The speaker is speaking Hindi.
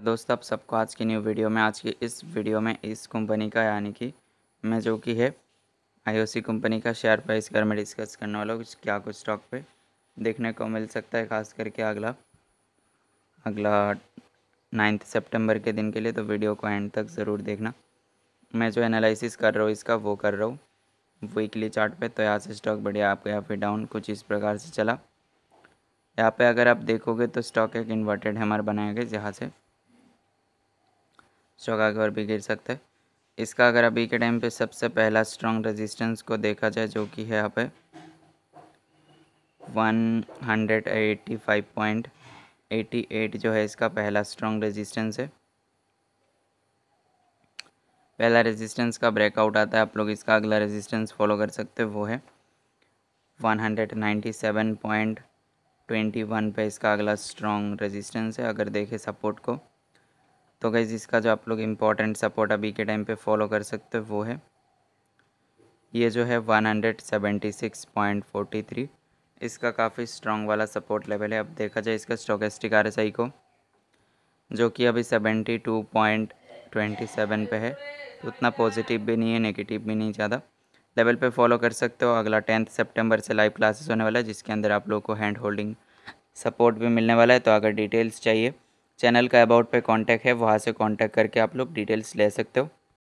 दोस्तों आप सबको आज की न्यू वीडियो में आज की इस वीडियो में इस कंपनी का यानी कि मैं जो कि है आईओसी कंपनी का शेयर प्राइस के में डिस्कस करने वाला हूँ क्या कुछ स्टॉक पे देखने को मिल सकता है खास करके अगला अगला नाइन्थ सितंबर के दिन के लिए तो वीडियो को एंड तक ज़रूर देखना मैं जो एनालिसिस कर रहा हूँ इसका वो कर रहा हूँ वीकली चार्ट पे तो यहाँ से स्टॉक बढ़िया आपको यहाँ पे डाउन कुछ इस प्रकार से चला यहाँ पे अगर आप देखोगे तो स्टॉक एक इन्वर्टेड हैमर बनाया गया जहाँ से स्टॉक आगे और भी गिर सकता है इसका अगर अभी के टाइम पे सबसे पहला स्ट्रॉन्ग रेजिस्टेंस को देखा जाए जो कि है यहाँ पे 185.88 जो है इसका पहला स्ट्रॉन्ग रेजिस्टेंस है पहला रेजिस्टेंस का ब्रेकआउट आता है आप लोग इसका अगला रेजिस्टेंस फॉलो कर सकते हैं वो है 197.21 पे इसका अगला स्ट्रॉन्ग रेजिस्टेंस है अगर देखें सपोर्ट को तो गैज़ इसका जो आप लोग इम्पोर्टेंट सपोर्ट अभी के टाइम पे फॉलो कर सकते हो वो है ये जो है one hundred seventy six point three इसका काफ़ी स्ट्रॉन्ग वाला सपोर्ट लेवल है अब देखा जाए इसका स्टोकेस्टिक आर को जो कि अभी seventy two point twenty seven पर है उतना पॉजिटिव भी नहीं है नेगेटिव भी नहीं ज़्यादा लेवल पे फॉलो कर सकते हो अगला टेंथ सितंबर से लाइव क्लासेस होने वाला है जिसके अंदर आप लोगों को हैंड होल्डिंग सपोर्ट भी मिलने वाला है तो अगर डिटेल्स चाहिए चैनल का अबाउट पे कांटेक्ट है वहाँ से कांटेक्ट करके आप लोग डिटेल्स ले सकते हो